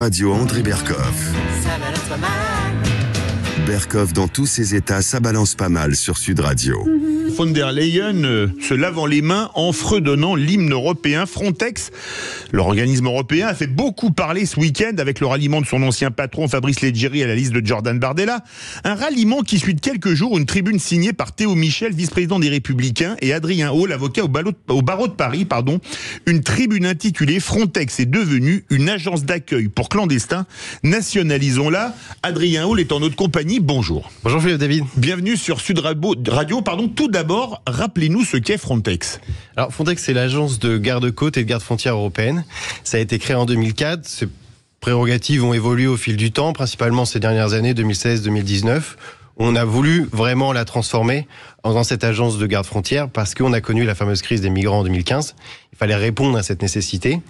Radio André Berkoff. Berkov dans tous ses états, ça balance pas mal sur Sud Radio. Von der Leyen euh, se lavant les mains en fredonnant l'hymne européen Frontex. L'organisme européen a fait beaucoup parler ce week-end avec le ralliement de son ancien patron Fabrice Leggeri à la liste de Jordan Bardella. Un ralliement qui suit de quelques jours une tribune signée par Théo Michel, vice-président des Républicains, et Adrien Hall, avocat au, barreau de Paris. Pardon. Une tribune intitulée Frontex est devenue une agence d'accueil pour clandestins. Nationalisons-la. Adrien Hall est en notre compagnie bonjour. Bonjour Philippe David. Bienvenue sur Sud Radio. Pardon. Tout d'abord, rappelez-nous ce qu'est Frontex. Alors Frontex, c'est l'agence de garde-côte et de garde-frontière européenne. Ça a été créé en 2004. Ses prérogatives ont évolué au fil du temps, principalement ces dernières années 2016-2019 on a voulu vraiment la transformer en cette agence de garde frontière parce qu'on a connu la fameuse crise des migrants en 2015. Il fallait répondre à cette nécessité.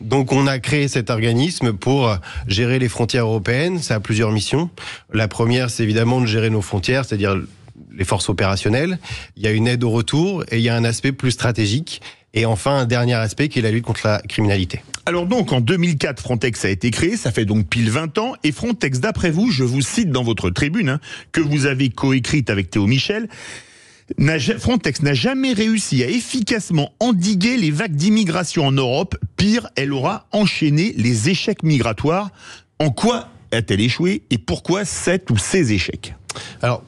Donc on a créé cet organisme pour gérer les frontières européennes. Ça a plusieurs missions. La première, c'est évidemment de gérer nos frontières, c'est-à-dire les forces opérationnelles. Il y a une aide au retour et il y a un aspect plus stratégique. Et enfin, un dernier aspect qui est la lutte contre la criminalité. Alors donc, en 2004, Frontex a été créé, ça fait donc pile 20 ans, et Frontex, d'après vous, je vous cite dans votre tribune, hein, que vous avez coécrite avec Théo Michel, Frontex n'a jamais réussi à efficacement endiguer les vagues d'immigration en Europe. Pire, elle aura enchaîné les échecs migratoires. En quoi a-t-elle échoué et pourquoi sept ou ces échecs Alors,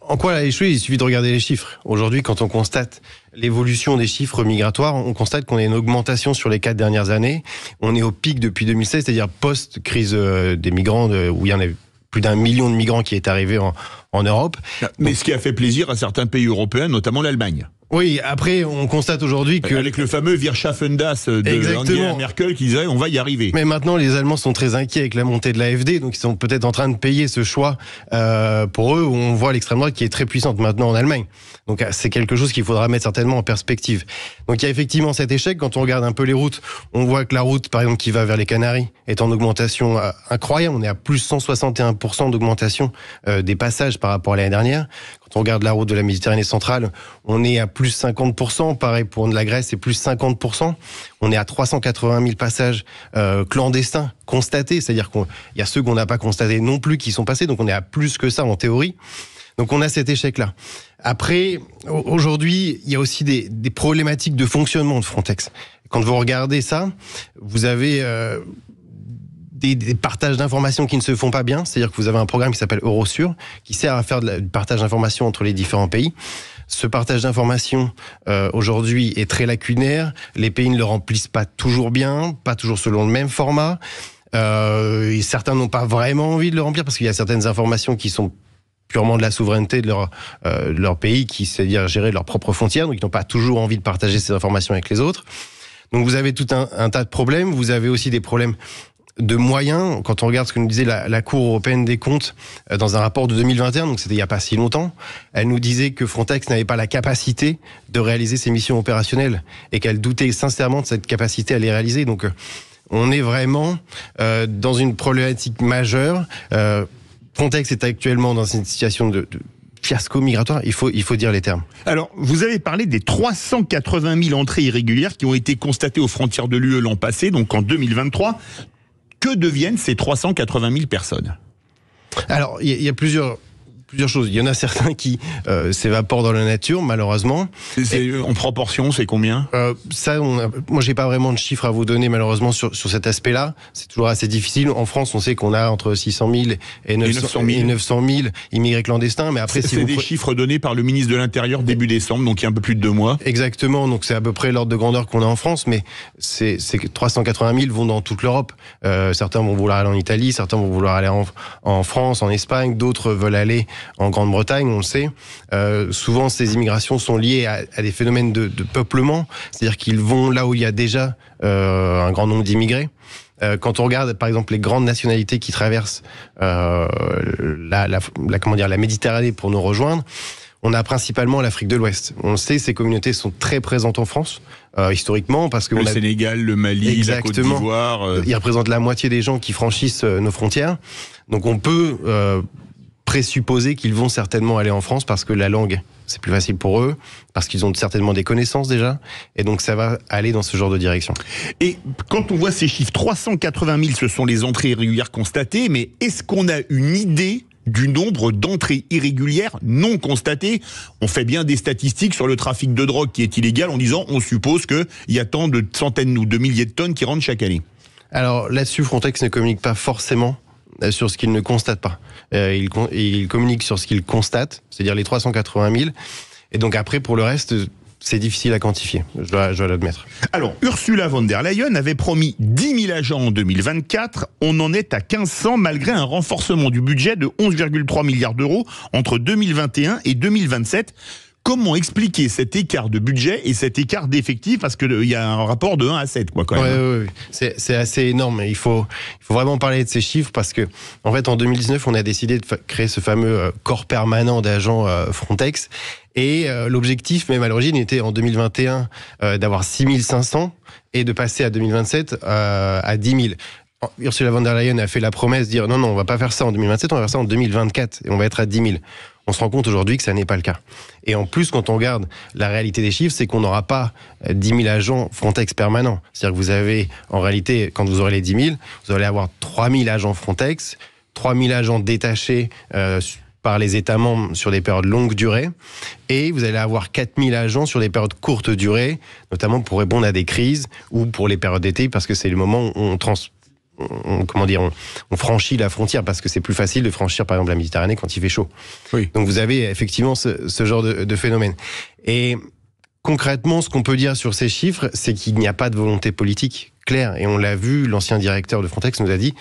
en quoi elle a échoué Il suffit de regarder les chiffres. Aujourd'hui, quand on constate l'évolution des chiffres migratoires, on constate qu'on a une augmentation sur les quatre dernières années. On est au pic depuis 2016, c'est-à-dire post-crise euh, des migrants, où il y en a plus d'un million de migrants qui est arrivé en, Europe. Mais ce qui a fait plaisir à certains pays européens, notamment l'Allemagne. Oui, après, on constate aujourd'hui que. Avec le fameux das de Angela Merkel qui disait on va y arriver. Mais maintenant, les Allemands sont très inquiets avec la montée de l'AFD, donc ils sont peut-être en train de payer ce choix euh, pour eux, on voit l'extrême droite qui est très puissante maintenant en Allemagne. Donc euh, c'est quelque chose qu'il faudra mettre certainement en perspective. Donc il y a effectivement cet échec. Quand on regarde un peu les routes, on voit que la route, par exemple, qui va vers les Canaries est en augmentation euh, incroyable. On est à plus 161% d'augmentation des passages par rapport à l'année dernière. Quand on regarde la route de la Méditerranée centrale, on est à plus 50%. Pareil pour la Grèce, c'est plus 50%. On est à 380 000 passages euh, clandestins constatés. C'est-à-dire qu'il y a ceux qu'on n'a pas constatés non plus qui sont passés. Donc on est à plus que ça en théorie. Donc on a cet échec-là. Après, aujourd'hui, il y a aussi des, problématiques de fonctionnement de Frontex. Quand vous regardez ça, vous avez euh, des, partages d'informations qui ne se font pas bien. C'est-à-dire que vous avez un programme qui s'appelle Eurosur, qui sert à faire du partage d'informations entre les différents pays. Ce partage d'informations euh, aujourd'hui est très lacunaire. Les pays ne le remplissent pas toujours bien, pas toujours selon le même format. Euh, certains n'ont pas vraiment envie de le remplir parce qu'il y a certaines informations qui sont purement de la souveraineté de leur, euh, leur pays, qui c'est-à-dire gérer leurs propres frontières, donc ils n'ont pas toujours envie de partager ces informations avec les autres. Donc vous avez tout un, un tas de problèmes. Vous avez aussi des problèmes de moyens, quand on regarde ce que nous disait la, Cour européenne des comptes euh, dans un rapport de 2021, donc c'était il n'y a pas si longtemps, elle nous disait que Frontex n'avait pas la capacité de réaliser ses missions opérationnelles et qu'elle doutait sincèrement de cette capacité à les réaliser. Donc euh, on est vraiment euh, dans une problématique majeure. Frontex est actuellement dans une situation de, fiasco migratoire, il faut, il faut dire les termes. Alors, vous avez parlé des 380 000 entrées irrégulières qui ont été constatées aux frontières de l'UE l'an passé, donc en 2023 que deviennent ces 380 000 personnes alors, il y, y, a plusieurs plusieurs choses. Il y en a certains qui euh, s'évaporent dans la nature, malheureusement. Et, euh, en proportion, c'est combien euh, Ça, on moi, j'ai pas vraiment de chiffres à vous donner, malheureusement, sur, sur cet aspect-là. C'est toujours assez difficile. En France, on sait qu'on a entre 600 000 et 900, 000. immigrés clandestins. Mais après, c'est des chiffres donnés par le ministre de l'Intérieur début décembre, donc il y a un peu plus de deux mois. Exactement. Donc c'est à peu près l'ordre de grandeur qu'on a en France, mais c'est 380 000 vont dans toute l'Europe. Euh, certains vont vouloir aller en Italie, certains vont vouloir aller en France, en Espagne, d'autres veulent aller en Grande-Bretagne, on le sait. Euh, souvent, ces immigrations sont liées à, des phénomènes de, peuplement, c'est-à-dire qu'ils vont là où il y a déjà euh, un grand nombre d'immigrés euh, quand on regarde par exemple les grandes nationalités qui traversent la, la, comment dire, la Méditerranée pour nous rejoindre, on a principalement l'Afrique de l'Ouest. On le sait, ces communautés sont très présentes en France. historiquement, parce que le Sénégal, le Mali, Exactement. la Côte d'Ivoire, ils représentent la moitié des gens qui franchissent nos frontières. Donc on peut présupposer qu'ils vont certainement aller en France parce que la langue, c'est plus facile pour eux, parce qu'ils ont certainement des connaissances déjà, et donc ça va aller dans ce genre de direction. Et quand on voit ces chiffres, 380 000, ce sont les entrées irrégulières constatées, mais est-ce qu'on a une idée du nombre d'entrées irrégulières non constatées. On fait bien des statistiques sur le trafic de drogue qui est illégal en disant on suppose qu'il y a tant de centaines ou de milliers de tonnes qui rentrent chaque année. Alors là-dessus, Frontex ne communique pas forcément euh, sur ce qu'il ne constate pas. Euh, il, il communique sur ce qu'il constate, c'est-à-dire les 380 000. Et donc après, pour le reste, c'est difficile à quantifier, je dois, dois l'admettre. Alors, Ursula von der Leyen avait promis 10 000 agents en 2024. On en est à 1500 malgré un renforcement du budget de 11,3 milliards d'euros entre 2021 et 2027. Comment expliquer cet écart de budget et cet écart d'effectifs Parce qu'il euh, y a un rapport de 1 à 7, quoi, quand hein. C'est assez énorme. Il faut, il faut vraiment parler de ces chiffres parce que, en fait, en 2019, on a décidé de créer ce fameux euh, corps permanent d'agents euh, Frontex. Et l'objectif, même à l'origine, était en 2021 d'avoir d'avoir 6500 et de passer à 2027 à 10 000. Ursula von der Leyen a fait la promesse de dire non, non, on va pas faire ça en 2027, on va faire ça en 2024 et on va être à 10 000. On se rend compte aujourd'hui que ça n'est pas le cas. Et en plus, quand on regarde la réalité des chiffres, c'est qu'on n'aura pas 10 euh, 000 agents Frontex permanents. C'est-à-dire que vous avez, en réalité, quand vous aurez les 10 000, vous allez avoir 3 000 agents Frontex, 3 000 agents détachés euh, par les États membres sur des périodes longues durées, et vous allez avoir 4 000 agents sur des périodes courtes durées, notamment pour répondre à des crises ou pour les périodes d'été, parce que c'est le moment où on, transporte comment dire, on, franchit la frontière parce que c'est plus facile de franchir par exemple la Méditerranée quand il fait chaud. Donc vous avez effectivement ce, genre de, phénomène. Et concrètement, ce qu'on peut dire sur ces chiffres, c'est qu'il n'y a pas de volonté politique claire. Et on l'a vu, l'ancien directeur de Frontex nous a dit,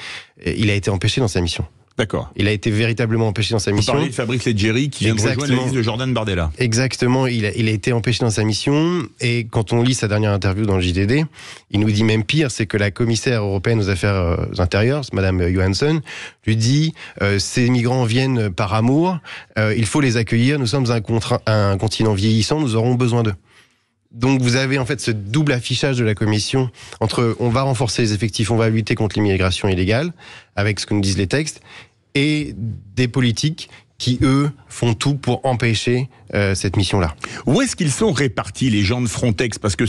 il a été empêché dans sa mission. D'accord. Il a été véritablement empêché dans sa mission. Il parlez de Fabrice Leggeri qui vient Exactement. de rejoindre de Jordan Bardella. Exactement, il a, été empêché dans sa mission et quand on lit sa dernière interview dans le JDD, il nous dit même pire, c'est que la commissaire européenne aux affaires euh, intérieures, Madame Johansson, lui dit euh, ces migrants viennent par amour, euh, il faut les accueillir, nous sommes un, un continent vieillissant, nous aurons besoin d'eux. Donc vous avez en fait ce double affichage de la Commission entre on va renforcer les effectifs, on va lutter contre l'immigration illégale, avec ce que nous disent les textes, et des politiques qui, eux, font tout pour empêcher euh, cette mission-là. Où est-ce qu'ils sont répartis, les gens de Frontex Parce que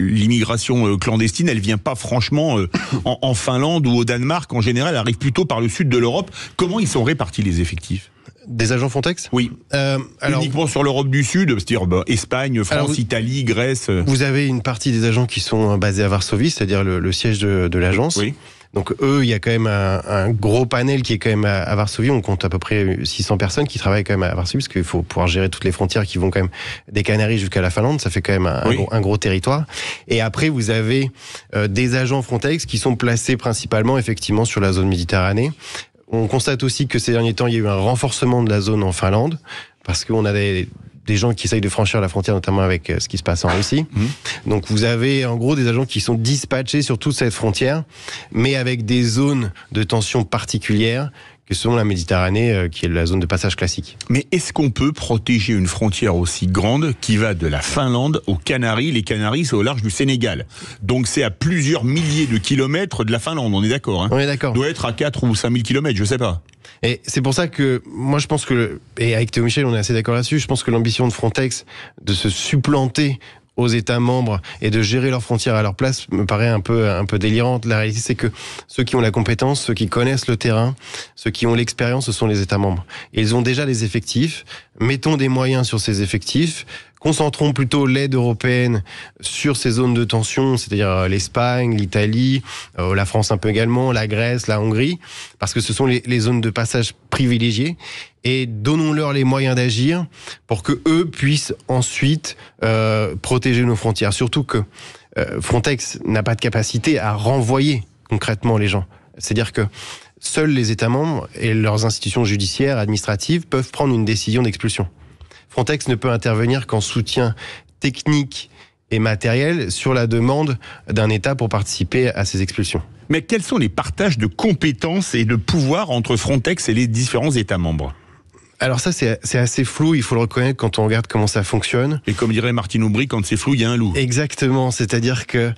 l'immigration euh, clandestine, elle vient pas franchement euh, en, Finlande ou au Danemark. En général, elle arrive plutôt par le sud de l'Europe. Comment ils sont répartis, les effectifs des agents Frontex Oui. Euh, alors, Uniquement sur l'Europe du Sud, c'est-à-dire bah, Espagne, France, Italie, Grèce. Euh. Vous avez une partie des agents qui sont basés à Varsovie, c'est-à-dire le, siège de, l'agence. Oui. Donc eux, il y a quand même un, gros panel qui est quand même à, Varsovie. On compte à peu près 600 personnes qui travaillent quand même à Varsovie, parce qu'il faut pouvoir gérer toutes les frontières qui vont quand même des Canaries jusqu'à la Finlande. Ça fait quand même un, gros, territoire. Et après, vous avez euh, des agents Frontex qui sont placés principalement effectivement sur la zone Méditerranée, on constate aussi que ces derniers temps, il y a eu un renforcement de la zone en Finlande, parce qu'on avait des, gens qui essayent de franchir la frontière, notamment avec euh, ce qui se passe en Russie. Mmh. Donc vous avez en gros des agents qui sont dispatchés sur toute cette frontière, mais avec des zones de tension particulières que sont la Méditerranée, euh, qui est la zone de passage classique. Mais est-ce qu'on peut protéger une frontière aussi grande qui va de la Finlande aux Canaries Les Canaries, c'est au large du Sénégal. Donc c'est à plusieurs milliers de kilomètres de la Finlande, on est d'accord hein On est d'accord. doit être à 4 ou 5 000 kilomètres, je sais pas. Et c'est pour ça que moi je pense que, et avec Théo Michel on est assez d'accord là-dessus, je pense que l'ambition de Frontex de se supplanter aux États membres et de gérer leurs frontières à leur place me paraît un peu, un peu délirante. La réalité, c'est que ceux qui ont la compétence, ceux qui connaissent le terrain, ceux qui ont l'expérience, ce sont les États membres. ils ont déjà les effectifs. Mettons des moyens sur ces effectifs. Concentrons plutôt l'aide européenne sur ces zones de tension, c'est-à-dire euh, l'Espagne, l'Italie, euh, la France un peu également, la Grèce, la Hongrie, parce que ce sont les, zones de passage privilégiées. Et donnons-leur les moyens d'agir pour que eux puissent ensuite euh, protéger nos frontières. Surtout que Frontex n'a pas de capacité à renvoyer concrètement les gens. C'est-à-dire que seuls les États membres et leurs institutions judiciaires, administratives peuvent prendre une décision d'expulsion. Frontex ne peut intervenir qu'en soutien technique et matériel sur la demande d'un État pour participer à ces expulsions. Mais quels sont les partages de compétences et de pouvoirs entre Frontex et les différents États membres alors ça, c'est assez flou, il faut le reconnaître quand on regarde comment ça fonctionne. Et comme dirait Martine Aubry, quand c'est flou, il y a un loup. Exactement, c'est-à-dire que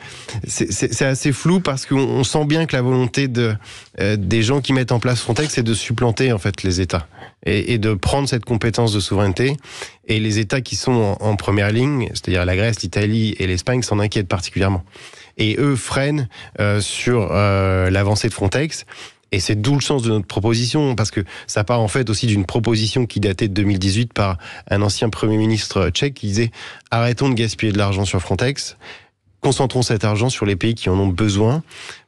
c'est assez flou parce qu'on sent bien que la volonté de, euh, des gens qui mettent en place Frontex, c'est de supplanter en fait les États et, de prendre cette compétence de souveraineté. Et les États qui sont en, première ligne, c'est-à-dire la Grèce, l'Italie et l'Espagne, s'en inquiètent particulièrement et eux freinent euh, sur euh, l'avancée de Frontex et c'est d'où le sens de notre proposition, parce que ça part en fait aussi d'une proposition qui datait de 2018 par un ancien Premier ministre tchèque qui disait arrêtons de gaspiller de l'argent sur Frontex, concentrons cet argent sur les pays qui en ont besoin,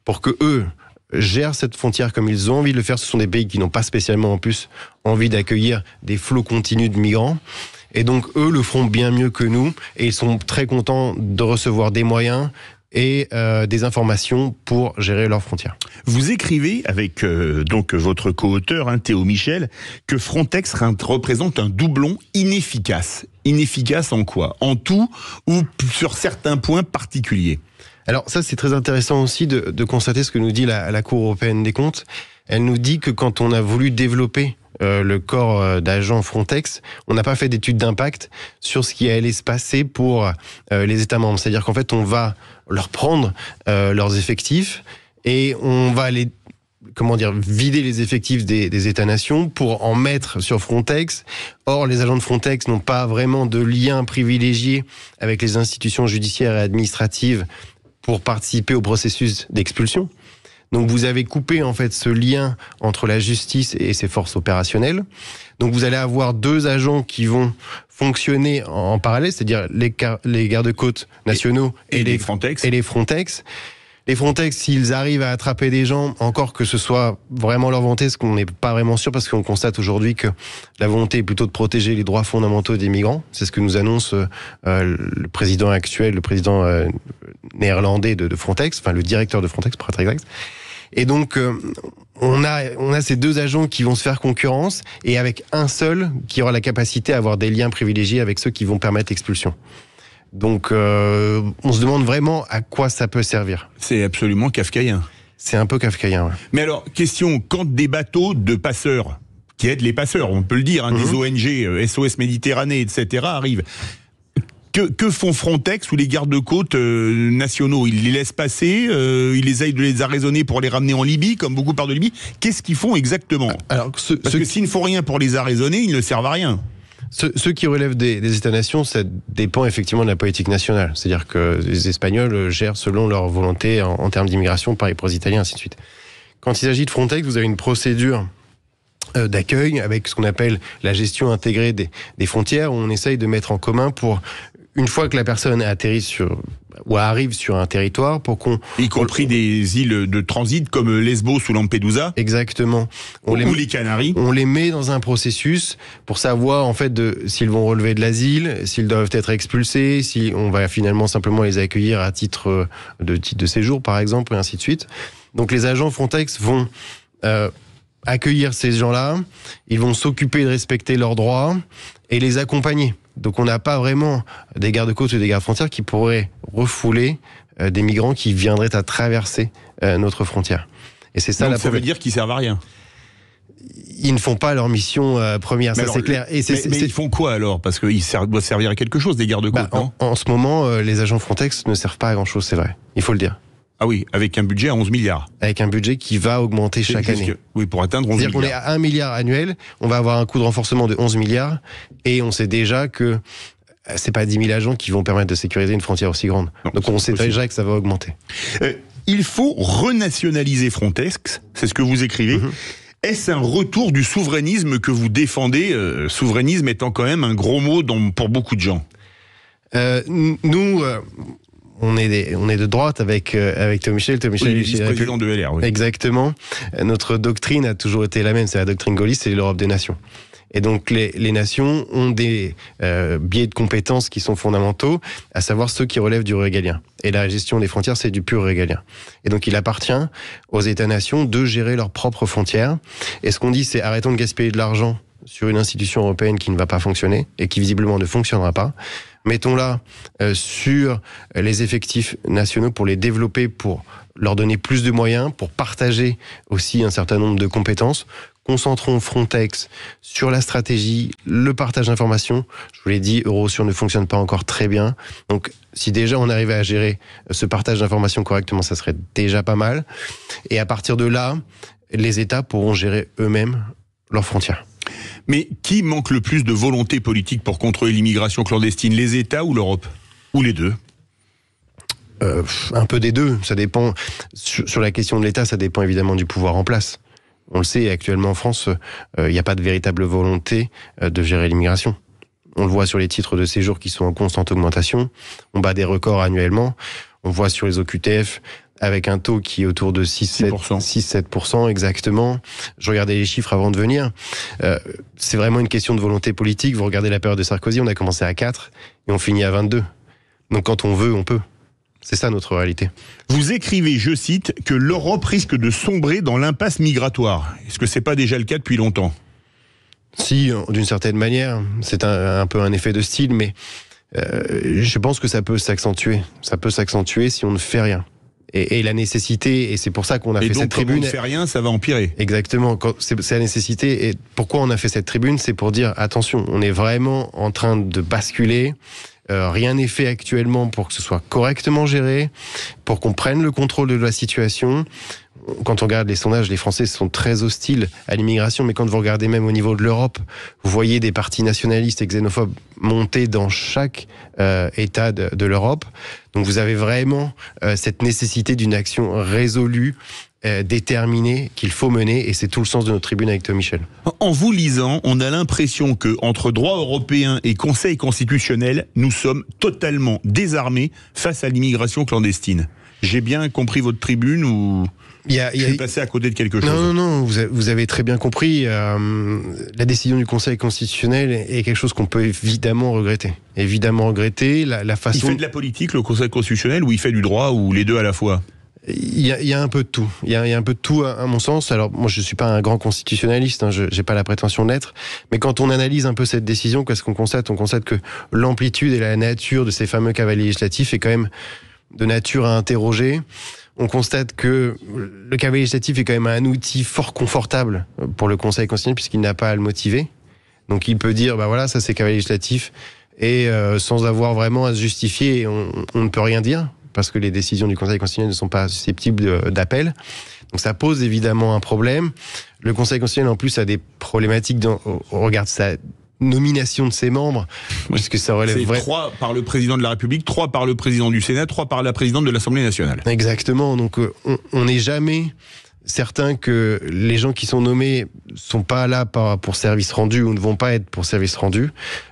pour que eux gèrent cette frontière comme ils ont envie de le faire. Ce sont des pays qui n'ont pas spécialement en plus envie d'accueillir des flots continus de migrants. Et donc eux le feront bien mieux que nous et ils sont très contents de recevoir des moyens, et euh, des informations pour gérer leurs frontières. Vous écrivez avec euh, donc votre co-auteur hein, Théo Michel que Frontex représente un doublon inefficace. Inefficace en quoi En tout ou sur certains points particuliers alors ça, c'est très intéressant aussi de, constater ce que nous dit la Cour européenne des comptes. Elle nous dit que quand on a voulu développer euh, le corps euh, d'agents Frontex, on n'a pas fait d'étude d'impact sur ce qui allait se passer pour euh, les États membres. C'est-à-dire qu'en fait, on va leur prendre leurs effectifs et on va aller comment dire, vider les effectifs des, des États-nations pour en mettre sur Frontex. Or, les agents de Frontex n'ont pas vraiment de lien privilégié avec les institutions judiciaires et administratives pour participer au processus d'expulsion. Donc vous avez coupé en fait ce lien entre la justice et ses forces opérationnelles. Donc vous allez avoir deux agents qui vont fonctionner en, parallèle, c'est-à-dire les, les gardes-côtes nationaux et, Et les Frontex les Frontex, s'ils arrivent à attraper des gens, encore que ce soit vraiment leur volonté, ce qu'on n'est pas vraiment sûr, parce qu'on constate aujourd'hui que la volonté est plutôt de protéger les droits fondamentaux des migrants. C'est ce que nous annonce euh, le président actuel, le président euh, néerlandais de, Frontex, enfin le directeur de Frontex, pour être exact. Et donc, euh, on, a, on a ces deux agents qui vont se faire concurrence, et avec un seul qui aura la capacité à avoir des liens privilégiés avec ceux qui vont permettre l'expulsion. Donc euh, on se demande vraiment à quoi ça peut servir. C'est absolument kafkaïen. C'est un peu kafkaïen. Mais alors, question, quand des bateaux de passeurs, qui aident les passeurs, on peut le dire, hein, des mhm. ONG, SOS euh, Méditerranée, etc., arrivent, que, font Frontex ou les gardes-côtes euh, nationaux Ils les laissent passer Ils Ils aident de les arraisonner pour les ramener en Libye, comme beaucoup parlent de Libye Qu'est-ce qu'ils font exactement Alors, Parce que s'ils ne font rien pour les arraisonner, ils ne servent à rien. Ce, ceux qui relèvent des, États-nations, ça dépend effectivement de la politique nationale. C'est-à-dire que les Espagnols euh, gèrent selon leur volonté en, termes d'immigration par les italiens, ainsi de suite. Quand il s'agit de Frontex, vous avez une procédure euh, d'accueil avec ce qu'on appelle la gestion intégrée des, frontières, où on essaye de mettre en commun pour une fois que la personne atterrit sur ou arrive sur un territoire pour qu'on... Y compris des îles de transit comme Lesbos ou Lampedusa Exactement. ou les, Canaries On les met dans un processus pour savoir en fait s'ils vont relever de l'asile, s'ils doivent être expulsés, si on va finalement simplement les accueillir à titre euh, de titre de séjour par exemple et ainsi de suite. Donc les agents Frontex vont... Euh, accueillir ces gens-là, ils vont s'occuper de respecter leurs droits et les accompagner. Donc on n'a pas vraiment des gardes-côtes ou des gardes-frontières qui pourraient refouler euh, des migrants qui viendraient à traverser euh, notre frontière. Et c'est ça. Donc, ça veut dire qu'ils servent à rien. Ils ne font pas leur mission euh, première, ça c'est clair. Et mais, ils font quoi alors Parce qu'ils doivent servir à quelque chose, des gardes côtes bah, en, ce moment, les agents Frontex ne servent pas à grand chose, c'est vrai. Il faut le dire. Ah oui, avec un budget à 11 milliards. Avec un budget qui va augmenter chaque année. oui, pour atteindre 11 milliards. cest dire qu'on est à 1 milliard annuel, on va avoir un coût de renforcement de 11 milliards, et on sait déjà que euh, c'est pas 10 000 agents qui vont permettre de sécuriser une frontière aussi grande. Donc on sait déjà que ça va augmenter. Euh, il faut renationaliser Frontex, c'est ce que vous écrivez. Mhm. Est-ce un retour du souverainisme que vous défendez euh, Souverainisme étant quand même un gros mot pour beaucoup de gens. nous, on, est on est de droite avec, avec Théo Michel. Théo Michel oui, est vice-président de LR. Oui. Exactement. Notre doctrine a toujours été la même, c'est la doctrine gaulliste, c'est l'Europe des nations. Et donc les, nations ont des euh, biais de compétences qui sont fondamentaux, à savoir ceux qui relèvent du régalien. Et la gestion des frontières, c'est du pur régalien. Et donc il appartient aux États-nations de gérer leurs propres frontières. Et ce qu'on dit, c'est arrêtons de gaspiller de l'argent sur une institution européenne qui ne va pas fonctionner et qui visiblement ne fonctionnera pas. Mettons-la euh, sur les effectifs nationaux pour les développer, pour leur donner plus de moyens, pour partager aussi un certain nombre de compétences, Concentrons Frontex sur la stratégie, le partage d'informations. Je vous l'ai dit, Eurosur ne fonctionne pas encore très bien. Donc, si déjà on arrivait à gérer ce partage d'informations correctement, ça serait déjà pas mal. Et à partir de là, les États pourront gérer eux-mêmes leurs frontières. Mais qui manque le plus de volonté politique pour contrôler l'immigration clandestine, les États ou l'Europe Ou les deux euh, un peu des deux, ça dépend. Sur la question de l'État, ça dépend évidemment du pouvoir en place. On le sait, actuellement en France, euh, il n'y a pas de véritable volonté euh, de gérer l'immigration. On le voit sur les titres de séjour qui sont en constante augmentation. On bat des records annuellement. On voit sur les OQTF avec un taux qui est autour de 6-7% exactement. Je regardais les chiffres avant de venir. Euh, c'est vraiment une question de volonté politique. Vous regardez la période de Sarkozy, on a commencé à 4 et on finit à 22. Donc quand on veut, on peut. C'est ça notre réalité. Vous écrivez, je cite, que l'Europe risque de sombrer dans l'impasse migratoire. Est-ce que c'est pas déjà le cas depuis longtemps Si, d'une certaine manière. C'est un, peu un effet de style, mais euh, je pense que ça peut s'accentuer. Ça peut s'accentuer si on ne fait rien. Et, la nécessité, et c'est pour ça qu'on a fait cette tribune. on ne fait rien, ça va empirer. Exactement. C'est la nécessité. Et pourquoi on a fait cette tribune C'est pour dire attention, on est vraiment en train de basculer euh, rien n'est fait actuellement pour que ce soit correctement géré, pour qu'on prenne le contrôle de la situation. Quand on regarde les sondages, les Français sont très hostiles à l'immigration, mais quand vous regardez même au niveau de l'Europe, vous voyez des partis nationalistes et xénophobes monter dans chaque euh, État de, l'Europe. Donc vous avez vraiment euh, cette nécessité d'une action résolue euh, déterminé, qu'il faut mener, et c'est tout le sens de notre tribune avec toi Michel. En vous lisant, on a l'impression que entre droit européen et Conseil constitutionnel, nous sommes totalement désarmés face à l'immigration clandestine. J'ai bien compris votre tribune ou il y je suis passé à côté de quelque chose Non, non, non, vous avez très bien compris. Euh, la décision du Conseil constitutionnel est quelque chose qu'on peut évidemment regretter. Évidemment regretter la, la façon. Il fait de la politique, le Conseil constitutionnel, ou il fait du droit, ou les deux à la fois il y, a, un peu de tout. Il y, a, un peu de tout, à, mon sens. Alors, moi, je suis pas un grand constitutionnaliste, hein. je n'ai pas la prétention d'être. Mais quand on analyse un peu cette décision, qu'est-ce qu'on constate On constate que l'amplitude et la nature de ces fameux cavaliers législatifs est quand même de nature à interroger. On constate que le cavalier législatif est quand même un outil fort confortable pour le Conseil constitutionnel, puisqu'il n'a pas à le motiver. Donc, il peut dire, bah voilà, ça c'est cavalier législatif. Et euh, sans avoir vraiment à se justifier, on ne peut rien dire parce que les décisions du Conseil constitutionnel ne sont pas susceptibles d'appel. Donc ça pose évidemment un problème. Le Conseil constitutionnel en plus a des problématiques dans, au regard de sa nomination de ses membres, est-ce que ça relève vrai... trois par le président de la République, trois par le président du Sénat, trois par la présidente de l'Assemblée nationale. Exactement. Donc euh, on n'est jamais Certains que les gens qui sont nommés sont pas là pour service rendu ou ne vont pas être pour service rendu.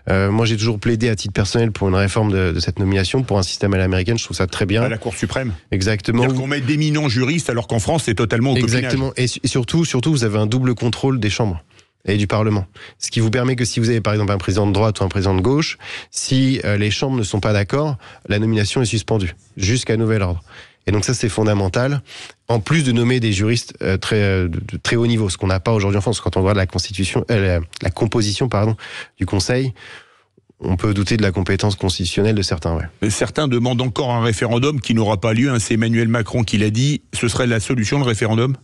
Euh, moi, j'ai toujours plaidé à titre personnel pour une réforme de, cette nomination, pour un système à l'américaine. Je trouve ça très bien. À la Cour suprême. Exactement. Qu'on met d'éminents juristes alors qu'en France, c'est totalement au Exactement. Et surtout, surtout, vous avez un double contrôle des chambres et du Parlement. Ce qui vous permet que si vous avez par exemple un président de droite ou un président de gauche, si euh, les chambres ne sont pas d'accord, la nomination est suspendue jusqu'à nouvel ordre. Et donc ça, c'est fondamental, en plus de nommer des juristes euh, très, euh, de très haut niveau, ce qu'on n'a pas aujourd'hui en France. Quand on voit la, constitution, euh, la, composition pardon, du Conseil, on peut douter de la compétence constitutionnelle de certains. certains demandent encore un référendum qui n'aura pas lieu. Hein. c'est Emmanuel Macron qui l'a dit. Ce serait la solution, le référendum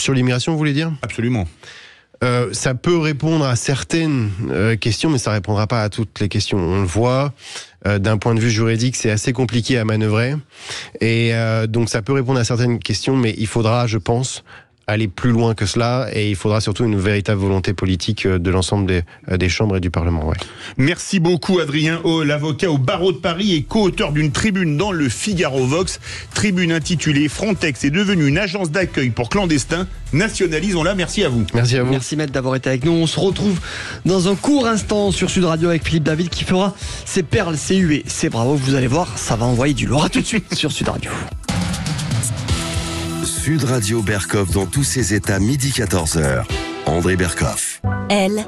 Sur l'immigration, vous voulez dire Absolument. Euh, ça peut répondre à certaines euh, questions, mais ça répondra pas à toutes les questions. On le voit, euh, d'un point de vue juridique, c'est assez compliqué à manœuvrer. Et donc ça peut répondre à certaines questions, mais il faudra, je pense, aller plus loin que cela et il faudra surtout une véritable volonté politique euh, de l'ensemble euh, des, chambres et du Parlement. Merci beaucoup Adrien O, l'avocat au barreau de Paris et co-auteur d'une tribune dans le Figaro Vox, tribune intitulée Frontex est devenue une agence d'accueil pour clandestins, nationalisons-la, merci à vous. Merci à vous. Merci Maître d'avoir été avec nous, on se retrouve dans un court instant sur Sud Radio avec Philippe David qui fera ses perles, ses huées, ses bravo. vous allez voir, ça va envoyer du lourd à tout de suite sur Sud Radio. Sud Radio Berkoff dans tous ses états midi 14h. André Berkoff. Elle